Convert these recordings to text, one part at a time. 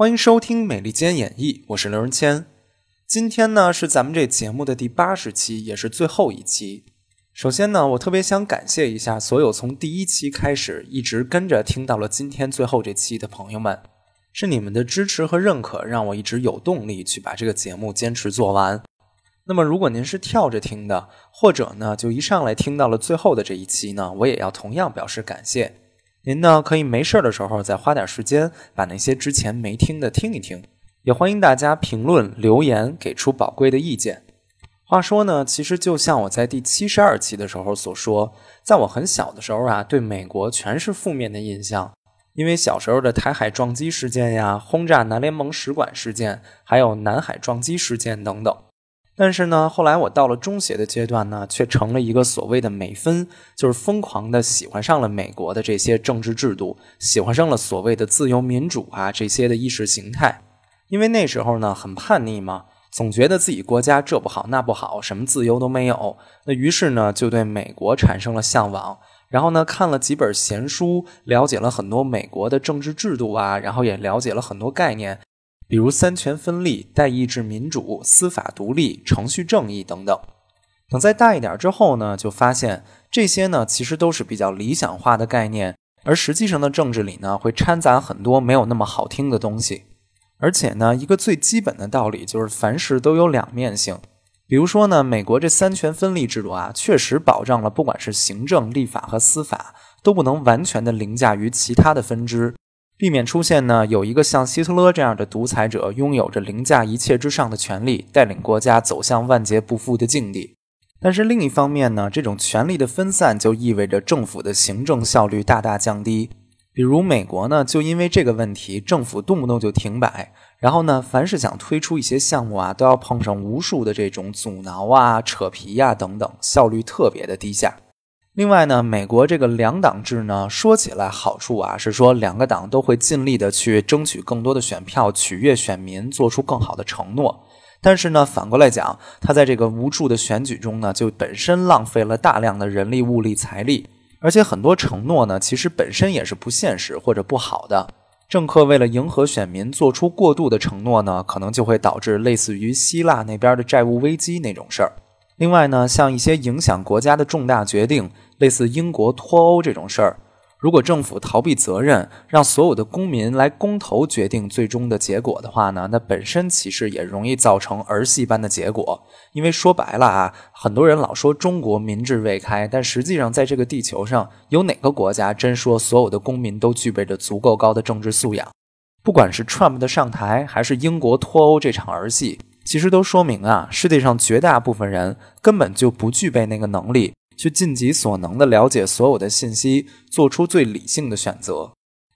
欢迎收听《美利坚演绎，我是刘仁谦。今天呢是咱们这节目的第八十期，也是最后一期。首先呢，我特别想感谢一下所有从第一期开始一直跟着听到了今天最后这期的朋友们，是你们的支持和认可，让我一直有动力去把这个节目坚持做完。那么，如果您是跳着听的，或者呢就一上来听到了最后的这一期呢，我也要同样表示感谢。您呢，可以没事的时候再花点时间把那些之前没听的听一听，也欢迎大家评论留言，给出宝贵的意见。话说呢，其实就像我在第七十二期的时候所说，在我很小的时候啊，对美国全是负面的印象，因为小时候的台海撞击事件呀、轰炸南联盟使馆事件，还有南海撞击事件等等。但是呢，后来我到了中学的阶段呢，却成了一个所谓的美分，就是疯狂的喜欢上了美国的这些政治制度，喜欢上了所谓的自由民主啊这些的意识形态。因为那时候呢很叛逆嘛，总觉得自己国家这不好那不好，什么自由都没有。那于是呢就对美国产生了向往，然后呢看了几本闲书，了解了很多美国的政治制度啊，然后也了解了很多概念。比如三权分立、代议制民主、司法独立、程序正义等等。等再大一点之后呢，就发现这些呢其实都是比较理想化的概念，而实际上的政治里呢会掺杂很多没有那么好听的东西。而且呢，一个最基本的道理就是凡事都有两面性。比如说呢，美国这三权分立制度啊，确实保障了不管是行政、立法和司法都不能完全的凌驾于其他的分支。避免出现呢有一个像希特勒这样的独裁者拥有着凌驾一切之上的权利，带领国家走向万劫不复的境地。但是另一方面呢，这种权力的分散就意味着政府的行政效率大大降低。比如美国呢，就因为这个问题，政府动不动就停摆。然后呢，凡是想推出一些项目啊，都要碰上无数的这种阻挠啊、扯皮呀等等，效率特别的低下。另外呢，美国这个两党制呢，说起来好处啊，是说两个党都会尽力的去争取更多的选票，取悦选民，做出更好的承诺。但是呢，反过来讲，他在这个无助的选举中呢，就本身浪费了大量的人力、物力、财力，而且很多承诺呢，其实本身也是不现实或者不好的。政客为了迎合选民，做出过度的承诺呢，可能就会导致类似于希腊那边的债务危机那种事儿。另外呢，像一些影响国家的重大决定，类似英国脱欧这种事儿，如果政府逃避责任，让所有的公民来公投决定最终的结果的话呢，那本身其实也容易造成儿戏般的结果。因为说白了啊，很多人老说中国民智未开，但实际上在这个地球上，有哪个国家真说所有的公民都具备着足够高的政治素养？不管是 Trump 的上台，还是英国脱欧这场儿戏。其实都说明啊，世界上绝大部分人根本就不具备那个能力去尽己所能地了解所有的信息，做出最理性的选择。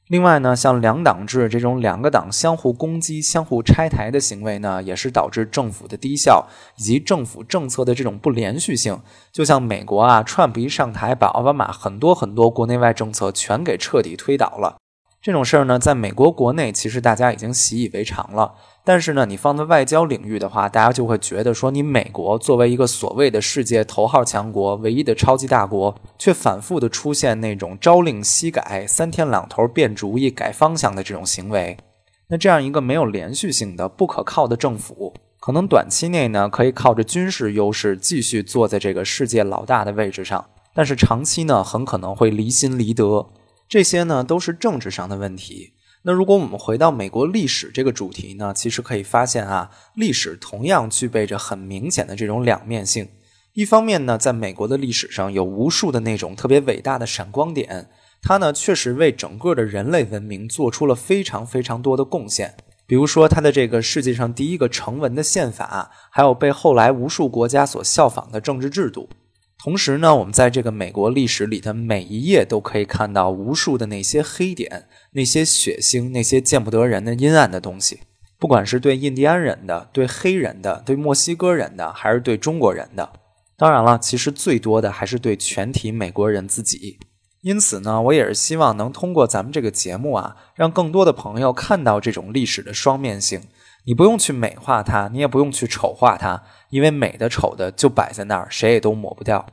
另外呢，像两党制这种两个党相互攻击、相互拆台的行为呢，也是导致政府的低效以及政府政策的这种不连续性。就像美国啊，Trump 一上台，把奥巴马很多很多国内外政策全给彻底推倒了，这种事儿呢，在美国国内其实大家已经习以为常了。但是呢，你放在外交领域的话，大家就会觉得说，你美国作为一个所谓的世界头号强国、唯一的超级大国，却反复的出现那种朝令夕改、三天两头变主意、改方向的这种行为。那这样一个没有连续性的、不可靠的政府，可能短期内呢可以靠着军事优势继续坐在这个世界老大的位置上，但是长期呢很可能会离心离德。这些呢都是政治上的问题。那如果我们回到美国历史这个主题呢，其实可以发现啊，历史同样具备着很明显的这种两面性。一方面呢，在美国的历史上有无数的那种特别伟大的闪光点，它呢确实为整个的人类文明做出了非常非常多的贡献。比如说它的这个世界上第一个成文的宪法，还有被后来无数国家所效仿的政治制度。同时呢，我们在这个美国历史里的每一页都可以看到无数的那些黑点、那些血腥、那些见不得人的阴暗的东西，不管是对印第安人的、对黑人的、对墨西哥人的，还是对中国人的，当然了，其实最多的还是对全体美国人自己。因此呢，我也是希望能通过咱们这个节目啊，让更多的朋友看到这种历史的双面性。你不用去美化它，你也不用去丑化它，因为美的丑的就摆在那儿，谁也都抹不掉。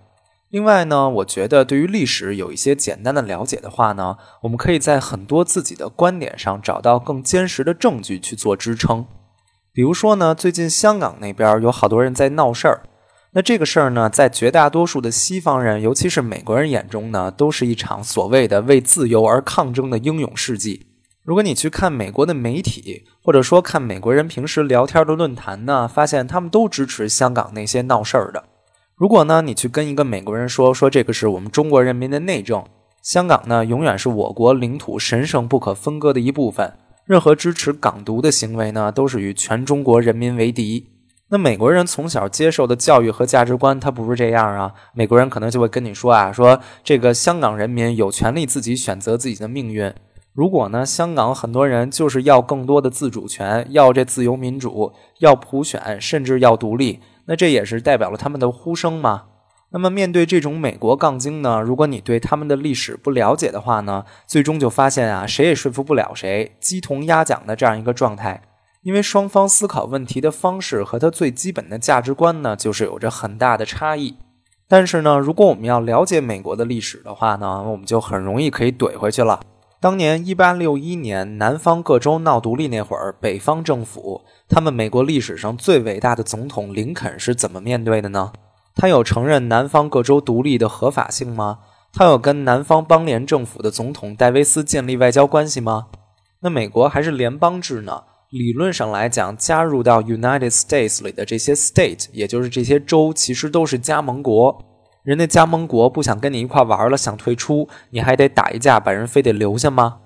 另外呢，我觉得对于历史有一些简单的了解的话呢，我们可以在很多自己的观点上找到更坚实的证据去做支撑。比如说呢，最近香港那边有好多人在闹事儿。那这个事儿呢，在绝大多数的西方人，尤其是美国人眼中呢，都是一场所谓的为自由而抗争的英勇事迹。如果你去看美国的媒体，或者说看美国人平时聊天的论坛呢，发现他们都支持香港那些闹事儿的。如果呢，你去跟一个美国人说说这个是我们中国人民的内政，香港呢永远是我国领土神圣不可分割的一部分，任何支持港独的行为呢，都是与全中国人民为敌。那美国人从小接受的教育和价值观，他不是这样啊。美国人可能就会跟你说啊，说这个香港人民有权利自己选择自己的命运。如果呢，香港很多人就是要更多的自主权，要这自由民主，要普选，甚至要独立，那这也是代表了他们的呼声嘛。那么面对这种美国杠精呢，如果你对他们的历史不了解的话呢，最终就发现啊，谁也说服不了谁，鸡同鸭讲的这样一个状态。因为双方思考问题的方式和他最基本的价值观呢，就是有着很大的差异。但是呢，如果我们要了解美国的历史的话呢，我们就很容易可以怼回去了。当年一八六一年南方各州闹独立那会儿，北方政府，他们美国历史上最伟大的总统林肯是怎么面对的呢？他有承认南方各州独立的合法性吗？他有跟南方邦联政府的总统戴维斯建立外交关系吗？那美国还是联邦制呢？理论上来讲，加入到 United States 里的这些 State，也就是这些州，其实都是加盟国。人家加盟国不想跟你一块玩了，想退出，你还得打一架把人非得留下吗？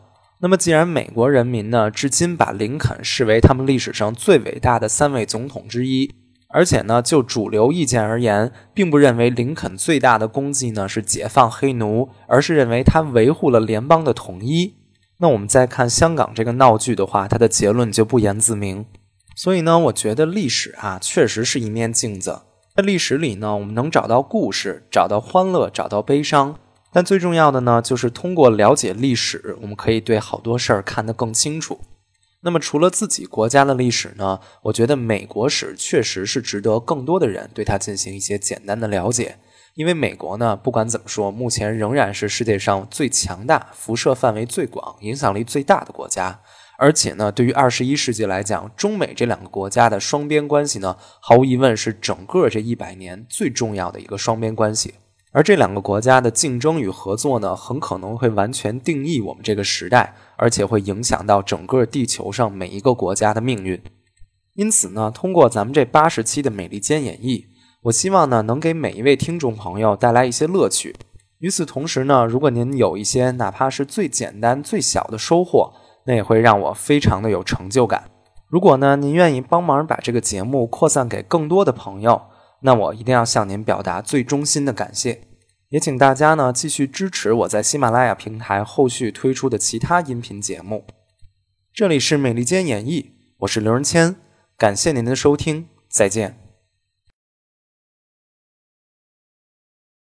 那么，既然美国人民呢，至今把林肯视为他们历史上最伟大的三位总统之一，而且呢，就主流意见而言，并不认为林肯最大的功绩呢是解放黑奴，而是认为他维护了联邦的统一。那我们再看香港这个闹剧的话，它的结论就不言自明。所以呢，我觉得历史啊，确实是一面镜子。在历史里呢，我们能找到故事，找到欢乐，找到悲伤。但最重要的呢，就是通过了解历史，我们可以对好多事儿看得更清楚。那么，除了自己国家的历史呢，我觉得美国史确实是值得更多的人对它进行一些简单的了解。因为美国呢，不管怎么说，目前仍然是世界上最强大、辐射范围最广、影响力最大的国家。而且呢，对于二十一世纪来讲，中美这两个国家的双边关系呢，毫无疑问是整个这一百年最重要的一个双边关系。而这两个国家的竞争与合作呢，很可能会完全定义我们这个时代，而且会影响到整个地球上每一个国家的命运。因此呢，通过咱们这八十期的《美利坚演绎，我希望呢，能给每一位听众朋友带来一些乐趣。与此同时呢，如果您有一些哪怕是最简单、最小的收获，那也会让我非常的有成就感。如果呢，您愿意帮忙把这个节目扩散给更多的朋友，那我一定要向您表达最衷心的感谢。也请大家呢，继续支持我在喜马拉雅平台后续推出的其他音频节目。这里是《美利坚演绎，我是刘仁谦，感谢您的收听，再见。